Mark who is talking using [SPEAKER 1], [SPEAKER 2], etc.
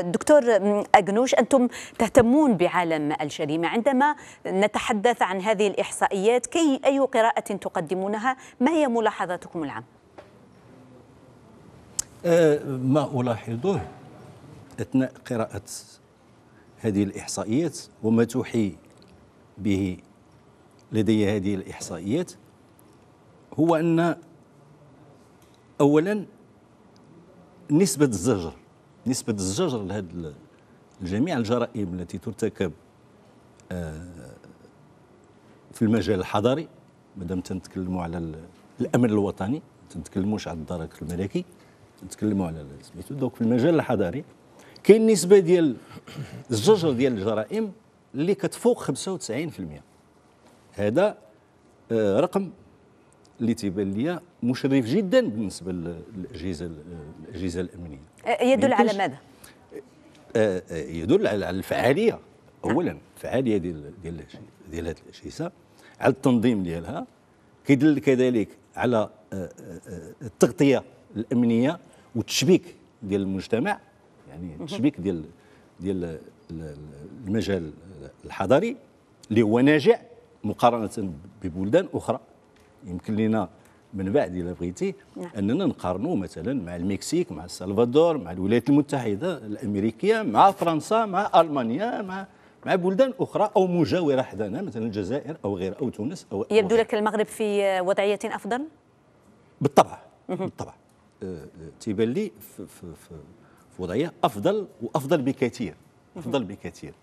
[SPEAKER 1] دكتور أجنوش أنتم تهتمون بعالم الجريمة عندما نتحدث عن هذه الإحصائيات كي أي قراءة تقدمونها ما هي ملاحظاتكم العام؟
[SPEAKER 2] أه، ما ألاحظه أثناء قراءة هذه الإحصائيات وما توحي به لدي هذه الإحصائيات هو أن أولا نسبة الزجر نسبة الزجر لهذا جميع الجرائم التي ترتكب آه، في المجال الحضاري مادام تنتكلموا على الامن الوطني ما تنتكلموش على الدرك الملكي تنتكلموا على سميتو دونك في المجال الحضاري كاين نسبه ديال الزجر ديال الجرائم اللي كتفوق 95% هذا آه، رقم اللي تيبان ليا مشرف جدا بالنسبه للاجهزه الأجهزة الأمنية
[SPEAKER 1] أه، يدل على ماذا؟
[SPEAKER 2] أه، أه، يدل على الفعالية نعم. أولا الفعالية ديال ديال ديال هذه الأجهزة على التنظيم ديالها كيدل كذلك على التغطية الأمنية والتشبيك ديال المجتمع يعني التشبيك ديال ديال المجال الحضري اللي هو ناجع مقارنة ببلدان أخرى يمكن لنا من بعد الا بغيتي نعم. اننا نقارنوا مثلا مع المكسيك مع السلفادور مع الولايات المتحده الامريكيه مع فرنسا مع المانيا مع مع بلدان اخرى او مجاوره حدانا مثلا الجزائر او غير او تونس او يبدو
[SPEAKER 1] لك المغرب في وضعيه افضل بالطبع بالطبع
[SPEAKER 2] أه، أه، تيبان لي في, في, في وضعيه افضل وافضل بكثير افضل بكثير